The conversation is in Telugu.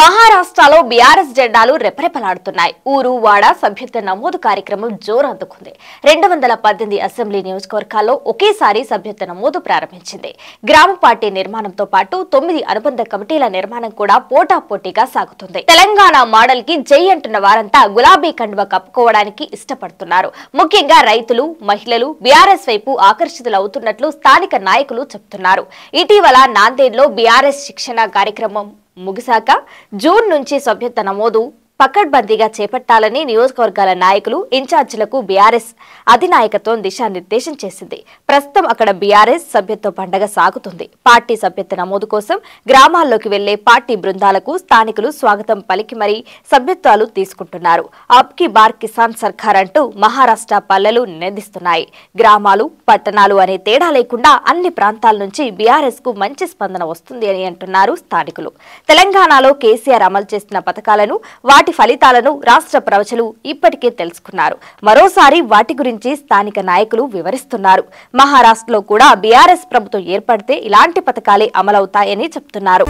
మహారాష్ట్రలో బీఆర్ఎస్ జెండాలు రెపరెపలాడుతున్నాయి ఊరు వాడ సభ్యత్వ నమోదు కార్యక్రమం జోరు అందుకుంది రెండు వందల పద్దెనిమిది అసెంబ్లీ నియోజకవర్గాల్లో ఒకేసారి సభ్యత్వ నమోదు ప్రారంభించింది గ్రామ పార్టీ నిర్మాణంతో పాటు తొమ్మిది అనుబంధ కమిటీల నిర్మాణం కూడా పోటాపోటీగా సాగుతుంది తెలంగాణ మోడల్ కి జై అంటున్న వారంతా గులాబీ కండువ కప్పుకోవడానికి ఇష్టపడుతున్నారు ముఖ్యంగా రైతులు మహిళలు బీఆర్ఎస్ వైపు ఆకర్షితులవుతున్నట్లు స్థానిక నాయకులు చెబుతున్నారు ఇటీవల నాందేడ్లో బీఆర్ఎస్ శిక్షణ కార్యక్రమం ముగిశాక జూన్ నుంచి సభ్యత నమోదు పకడ్బందీగా చేపట్టాలని నియోజకవర్గాల నాయకులు ఇన్ఛార్జీలకు బీఆర్ఎస్ అధినాయకత్వం దిశానిర్దేశం చేసింది ప్రస్తుతం అక్కడ బీఆర్ఎస్ సభ్యత్వ పండగ సాగుతుంది పార్టీ సభ్యత్వ నమోదు కోసం గ్రామాల్లోకి వెళ్లే పార్టీ బృందాలకు స్థానికులు స్వాగతం పలికి మరీ సభ్యత్వాలు తీసుకుంటున్నారు అబ్ కి బార్ కిసాన్ సర్కార్ అంటూ మహారాష్ట పల్లెలు నిందిస్తున్నాయి గ్రామాలు పట్టణాలు అనే తేడా లేకుండా అన్ని ప్రాంతాల నుంచి బీఆర్ఎస్ కు మంచి స్పందన వస్తుంది అని అంటున్నారు స్థానికులు తెలంగాణలో కేసీఆర్ అమలు చేస్తున్న పథకాలను వాటి వాటి ఫలితాలను రాష్ట్ర ప్రవచలు ఇప్పటికే తెలుసుకున్నారు మరోసారి వాటి గురించి స్థానిక నాయకులు వివరిస్తున్నారు మహారాష్ట్రలో కూడా బీఆర్ఎస్ ప్రభుత్వం ఏర్పడితే ఇలాంటి పథకాలే అమలవుతాయని చెప్తున్నారు